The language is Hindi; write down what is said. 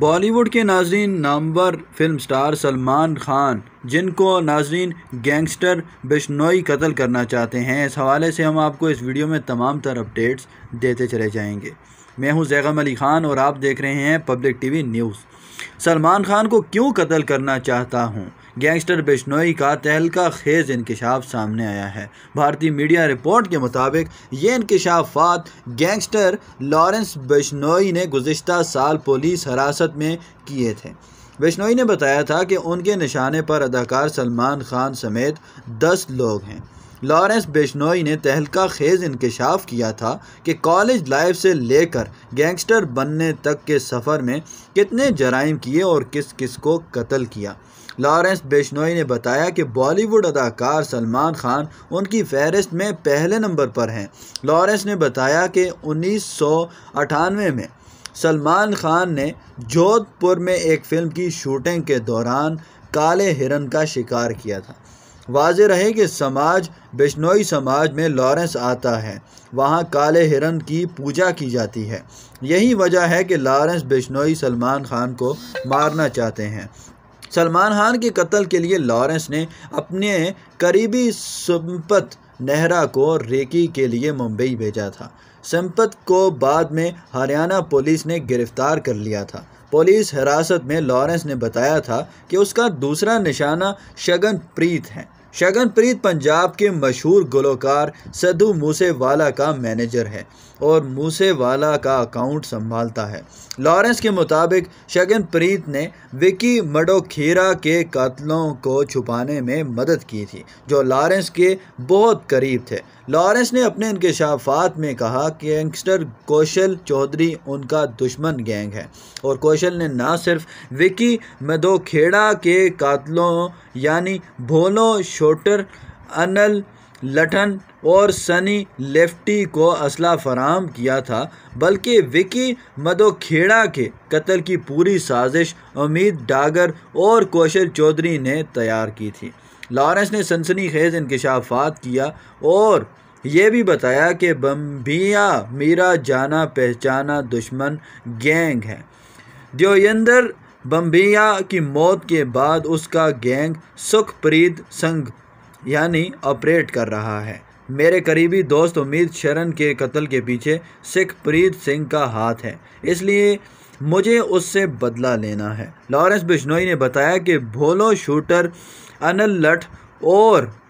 बॉलीवुड के नाजरीन नामवर फिल्म स्टार सलमान खान जिनको नाजरीन गैंगस्टर बिश्नोई कत्ल करना चाहते हैं इस हवाले से हम आपको इस वीडियो में तमाम तर अपडेट्स देते चले जाएंगे मैं हूं जैगम अली खान और आप देख रहे हैं public TV news Salman Khan को क्यों कत्ल करना चाहता हूं गैंगस्टर बिश्नोई का तहलका खेज इंकशाफ सामने आया है भारतीय मीडिया रिपोर्ट के मुताबिक ये इंकशाफात गैंगस्टर लॉरेंस बिश्नोई ने गुज्त साल पुलिस हिरासत में किए थे बिश्नोई ने बताया था कि उनके निशाने पर अदाकार सलमान खान समेत दस लोग हैं लॉरेंस बिश्नोई ने तहलका खेज इंकशाफ किया था कि कॉलेज लाइफ से लेकर गैंगस्टर बनने तक के सफ़र में कितने जराइम किए और किस किस को कत्ल किया लॉरेंस बेशनोई ने बताया कि बॉलीवुड अदाकार सलमान खान उनकी फहरिस्त में पहले नंबर पर हैं लॉरेंस ने बताया कि उन्नीस में सलमान खान ने जोधपुर में एक फ़िल्म की शूटिंग के दौरान काले हिरन का शिकार किया था वाज रहे कि समाज बिश्नोई समाज में लॉरेंस आता है वहाँ काले हिरन की पूजा की जाती है यही वजह है कि लॉरेंस बिश्नोई सलमान खान को मारना चाहते हैं सलमान खान के कत्ल के लिए लॉरेंस ने अपने करीबी संपत नेहरा को रेकी के लिए मुंबई भेजा था संपत को बाद में हरियाणा पुलिस ने गिरफ्तार कर लिया था पुलिस हिरासत में लॉरेंस ने बताया था कि उसका दूसरा निशाना शगन प्रीत है शगनप्रीत पंजाब के मशहूर गलोकार सद्धू मूसेवाला का मैनेजर है और मूसेवाला का अकाउंट संभालता है लॉरेंस के मुताबिक शगनप्रीत ने विकी मडोखेरा के कत्लों को छुपाने में मदद की थी जो लॉरेंस के बहुत करीब थे लॉरेंस ने अपने इनकशाफात में कहा कि गैंगस्टर कौशल चौधरी उनका दुश्मन गैंग है और कौशल ने ना सिर्फ विकी मदोखेड़ा के कातलों यानी भोलों शोटर अनल लठन और सनी लेफ्टी को असला फराम किया था बल्कि विकी मदोखेड़ा के कत्ल की पूरी साजिश उम्मीद डागर और कौशल चौधरी ने तैयार की थी लॉरेंस ने सनसनी खेज इंकशाफात किया और ये भी बताया कि बम्बिया मीरा जाना पहचाना दुश्मन गैंग है दियोयंदर बम्बिया की मौत के बाद उसका गैंग सुखप्रीत संघ यानी ऑपरेट कर रहा है मेरे करीबी दोस्त उम्मीद शरण के कत्ल के पीछे सिखप्रीत सिंह का हाथ है इसलिए मुझे उससे बदला लेना है लॉरेंस बिश्नोई ने बताया कि भोलो शूटर अनल लठ और